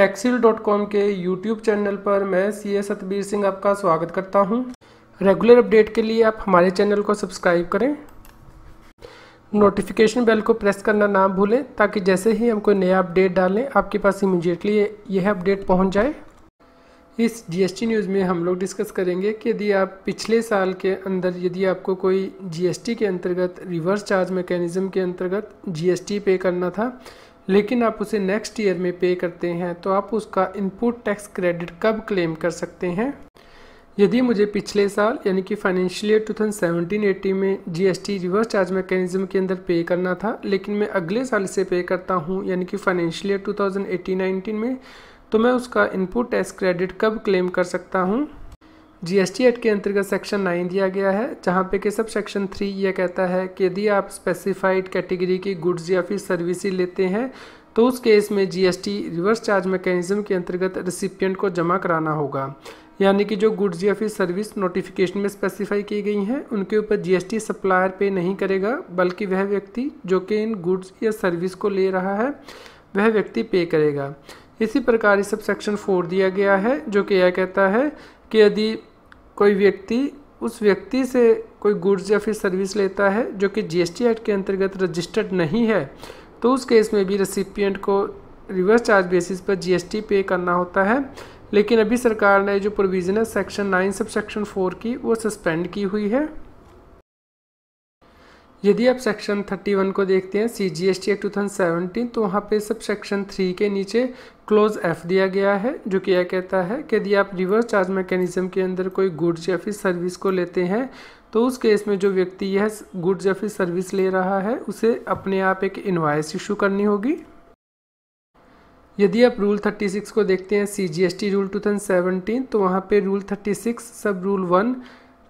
टैक्सील dot com के YouTube channel पर मैं सी एस सतबीर सिंह आपका स्वागत करता हूँ रेगुलर अपडेट के लिए आप हमारे चैनल को सब्सक्राइब करें नोटिफिकेशन बेल को प्रेस करना ना भूलें ताकि जैसे ही हम कोई नया अपडेट डालें आपके पास इमीडिएटली यह अपडेट पहुंच जाए इस जीएसटी न्यूज़ में हम लोग डिस्कस करेंगे कि यदि आप पिछले साल के अंदर यदि आपको कोई जीएसटी के अंतर्गत रिवर्स चार्ज मैकेनिज़्म के अंतर्गत जीएसटी पे करना था लेकिन आप उसे नेक्स्ट ईयर में पे करते हैं तो आप उसका इनपुट टैक्स क्रेडिट कब क्लेम कर सकते हैं यदि मुझे पिछले साल यानी कि फाइनेंशियल ईयर सेवनटीन 18 में जीएसटी रिवर्स चार्ज मैकेनिज्म के अंदर पे करना था लेकिन मैं अगले साल से पे करता हूँ यानी कि फाइनेंशियल ईयर 2018 नाइनटीन में तो मैं उसका इनपुट टैक्स क्रेडिट कब क्लेम कर सकता हूँ जीएसटी एक्ट के अंतर्गत सेक्शन नाइन दिया गया है जहाँ पे कि सब सेक्शन थ्री यह कहता है कि यदि आप स्पेसिफाइड कैटेगरी की गुड्स या फिर सर्विस लेते हैं तो उस केस में जीएसटी रिवर्स चार्ज मैकेनिज्म के अंतर्गत रिसिपियंट को जमा कराना होगा यानी कि जो गुड्स या फिर सर्विस नोटिफिकेशन में स्पेसिफाई की गई हैं उनके ऊपर जीएसटी सप्लायर पे नहीं करेगा बल्कि वह व्यक्ति जो कि इन गुड्स या सर्विस को ले रहा है वह व्यक्ति पे करेगा इसी प्रकार इस सब सेक्शन फोर दिया गया है जो कि यह कहता है कि यदि कोई व्यक्ति उस व्यक्ति से कोई गुड्स या फिर सर्विस लेता है जो कि जीएसटी एक्ट के अंतर्गत रजिस्टर्ड नहीं है तो उस केस में भी रेसिपियंट को रिवर्स चार्ज बेसिस पर जीएसटी पे करना होता है लेकिन अभी सरकार ने जो provisional section nine sub section four की वो सस्पेंड की हुई है यदि आप सेक्शन 31 को देखते हैं C G S T act two thousand तो वहाँ पे सब सेक्शन थ्री के नीचे क्लोज एफ दिया गया है जो कि यह कहता है कि यदि आप रिवर्स चार्ज मैकेनिज्म के अंदर कोई गुड्स या फिर सर्विस को लेते हैं तो उस केस में जो व्यक्ति यह गुड्स या फिर सर्विस ले रहा है उसे अपने आप एक इन्वाइस इशू करनी होगी यदि आप रूल 36 को देखते हैं C G S T rule two तो वहाँ पे rule thirty sub rule one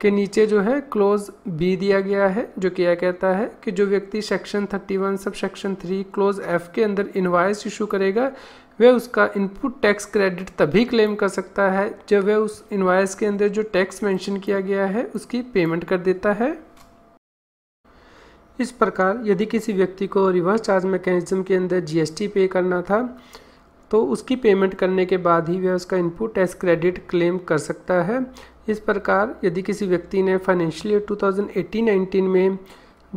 के नीचे जो है क्लोज बी दिया गया है जो क्या कहता है कि जो व्यक्ति section 31 sub section 3 close F के अंदर इन्वाइस इशू करेगा वह उसका इनपुट टैक्स क्रेडिट तभी क्लेम कर सकता है जब वह उस इन्वाइस के अंदर जो टैक्स मेंशन किया गया है उसकी पेमेंट कर देता है इस प्रकार यदि किसी व्यक्ति को रिवर्स चार्ज मैकेनिज्म के अंदर जीएसटी पे करना था तो उसकी पेमेंट करने के बाद ही वह उसका इनपुट टैक्स क्रेडिट क्लेम कर सकता है इस प्रकार यदि किसी व्यक्ति ने फाइनेंशियल ईयर 2018-19 में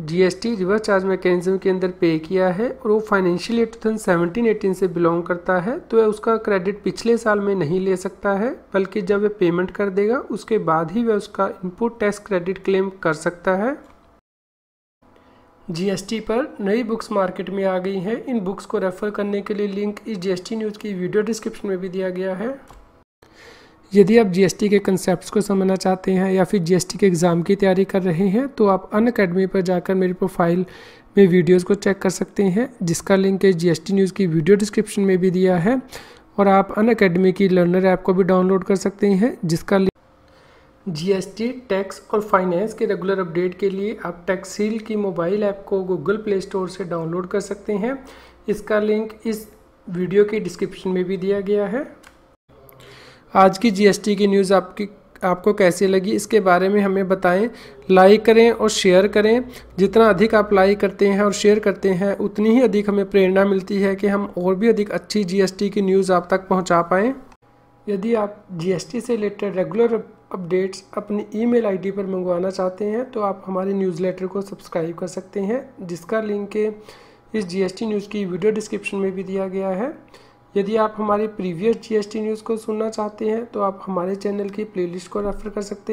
जीएसटी रिवर्स चार्ज मैकेनिज्म के अंदर पे किया है और वो फाइनेंशियल ईयर 2017-18 से बिलोंग करता है तो वह उसका क्रेडिट पिछले साल में नहीं ले सकता है बल्कि जब वह पेमेंट कर देगा उसके बाद ही वह उसका इनपुट टैक्स क्रेडिट क्लेम कर सकता है जीएसटी पर नई बुक्स मार्केट में आ गई हैं इन बुक्स को रेफ़र करने के लिए लिंक इस जीएसटी न्यूज़ की वीडियो डिस्क्रिप्शन में भी दिया गया है यदि आप जीएसटी के कंसेप्ट को समझना चाहते हैं या फिर जीएसटी के एग्ज़ाम की तैयारी कर रहे हैं तो आप अन अकेडमी पर जाकर मेरी प्रोफाइल में वीडियोस को चेक कर सकते हैं जिसका लिंक एस जीएसटी न्यूज़ की वीडियो डिस्क्रिप्शन में भी दिया है और आप अन अकेडमी की लर्नर ऐप को भी डाउनलोड कर सकते हैं जिसका लिंक जीएसटी टैक्स और फाइनेंस के रेगुलर अपडेट के लिए आप टैक्सील की मोबाइल ऐप को गूगल प्ले स्टोर से डाउनलोड कर सकते हैं इसका लिंक इस वीडियो की डिस्क्रिप्शन में भी दिया गया है आज की जीएसटी की न्यूज़ आपकी आपको कैसी लगी इसके बारे में हमें बताएं लाइक करें और शेयर करें जितना अधिक आप लाइक करते हैं और शेयर करते हैं उतनी ही अधिक हमें प्रेरणा मिलती है कि हम और भी अधिक अच्छी जीएसटी की न्यूज़ आप तक पहुंचा पाएँ यदि आप जीएसटी से रिलेटेड रेगुलर अपडेट्स अपनी ईमेल आईडी पर मंगवाना चाहते हैं तो आप हमारे न्यूज़लेटर को सब्सक्राइब कर सकते हैं जिसका लिंक इस जीएसटी न्यूज़ की वीडियो डिस्क्रिप्शन में भी दिया गया है यदि आप हमारे प्रीवियस जीएसटी न्यूज़ को सुनना चाहते हैं तो आप हमारे चैनल की प्लेलिस्ट को रेफर कर सकते हैं